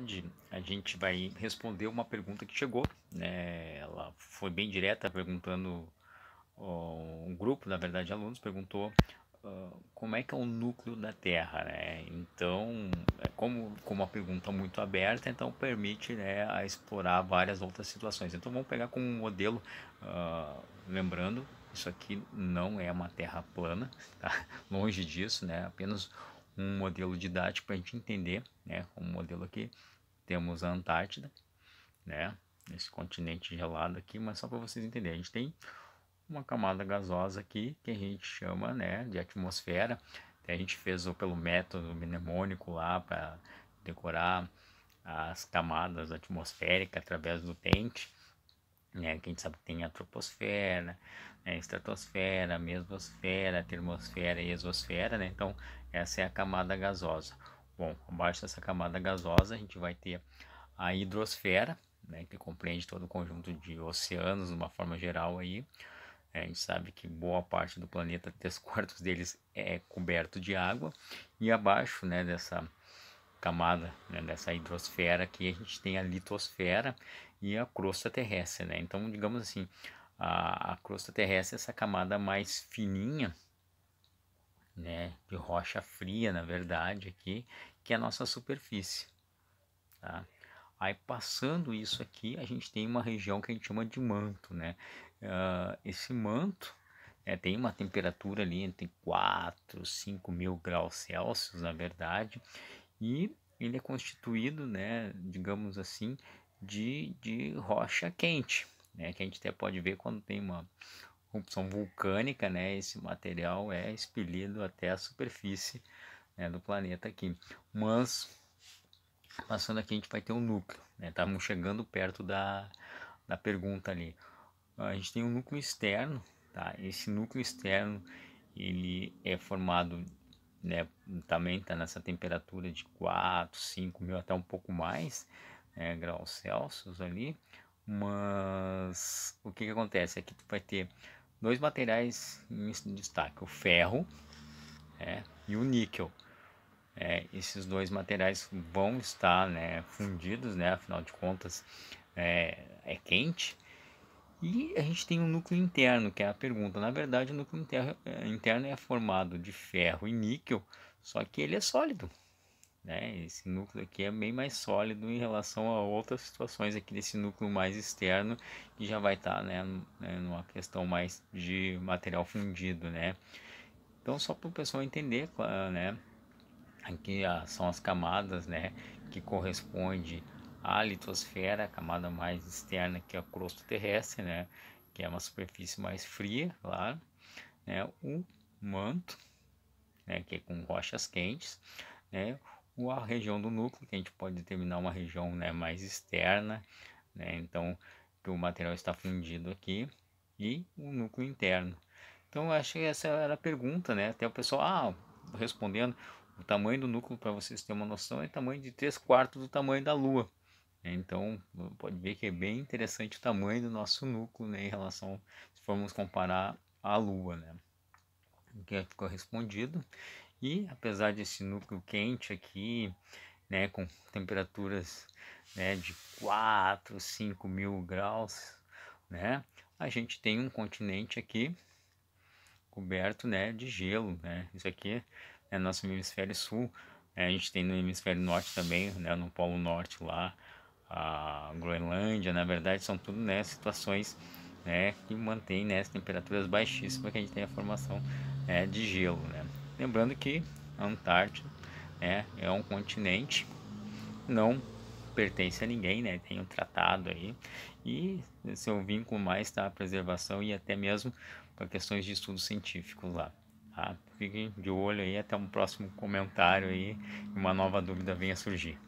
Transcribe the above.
verdade, a gente vai responder uma pergunta que chegou. Né? Ela foi bem direta, perguntando. Um grupo, na verdade, de alunos perguntou uh, como é que é o núcleo da Terra, né? Então, é como, como uma pergunta muito aberta, então permite né, a explorar várias outras situações. Então, vamos pegar como um modelo, uh, lembrando, isso aqui não é uma Terra plana, tá? longe disso, né? Apenas um modelo didático para a gente entender, né? Um modelo aqui, temos a Antártida, né? Esse continente gelado aqui, mas só para vocês entenderem, a gente tem uma camada gasosa aqui que a gente chama, né, de atmosfera. Então, a gente fez pelo método mnemônico lá para decorar as camadas atmosféricas através do tente, né? Que a gente sabe que tem a troposfera, né? estratosfera, mesosfera, termosfera e exosfera, né? Então, essa é a camada gasosa. Bom, abaixo dessa camada gasosa, a gente vai ter a hidrosfera, né? Que compreende todo o conjunto de oceanos, de uma forma geral aí. É, a gente sabe que boa parte do planeta, três quartos deles é coberto de água. E abaixo, né? Dessa camada né, dessa hidrosfera aqui, a gente tem a litosfera e a crosta terrestre, né? Então, digamos assim, a, a crosta terrestre é essa camada mais fininha, né, de rocha fria, na verdade, aqui, que é a nossa superfície, tá? Aí passando isso aqui, a gente tem uma região que a gente chama de manto, né? Uh, esse manto é, tem uma temperatura ali entre 4 e 5 mil graus Celsius, na verdade, e ele é constituído, né, digamos assim, de, de rocha quente, né, que a gente até pode ver quando tem uma erupção vulcânica, né, esse material é expelido até a superfície né, do planeta aqui. Mas passando aqui a gente vai ter um núcleo, né, estamos chegando perto da, da pergunta ali. Ah, a gente tem um núcleo externo, tá? Esse núcleo externo ele é formado né, também está nessa temperatura de 4, 5 mil, até um pouco mais né, graus Celsius ali. Mas o que, que acontece? Aqui tu vai ter dois materiais em destaque: o ferro né, e o níquel. É, esses dois materiais vão estar né, fundidos, né, afinal de contas é, é quente e a gente tem um núcleo interno, que é a pergunta. Na verdade, o núcleo eh, interno é formado de ferro e níquel, só que ele é sólido. Né? Esse núcleo aqui é bem mais sólido em relação a outras situações aqui desse núcleo mais externo, que já vai estar tá, né, né, numa questão mais de material fundido, né? Então, só para o pessoal entender, né? Aqui ah, são as camadas, né? Que corresponde a litosfera, a camada mais externa que é a crosta terrestre, né? que é uma superfície mais fria, claro, né? o manto, né? que é com rochas quentes, né? o, a região do núcleo, que a gente pode determinar uma região né? mais externa, né? então que o material está fundido aqui, e o núcleo interno. Então, acho que essa era a pergunta, né? Até o pessoal, ah, respondendo, o tamanho do núcleo, para vocês terem uma noção, é o tamanho de 3 quartos do tamanho da Lua. Então, pode ver que é bem interessante o tamanho do nosso núcleo né, em relação, se formos comparar à Lua, né? O é que ficou respondido. E apesar desse núcleo quente aqui, né, com temperaturas né, de 4, 5 mil graus, né, a gente tem um continente aqui coberto né, de gelo. Né? Isso aqui é nosso hemisfério sul. Né? A gente tem no hemisfério norte também, né, no Polo Norte lá, a Groenlândia, na verdade, são tudo né, situações né, que mantêm né, temperaturas baixíssimas que a gente tem a formação né, de gelo. Né. Lembrando que a Antártida né, é um continente, não pertence a ninguém, né, tem um tratado aí, e seu vínculo mais está a preservação e até mesmo para questões de estudos científicos lá. Tá? Fiquem de olho aí, até um próximo comentário aí, uma nova dúvida venha surgir.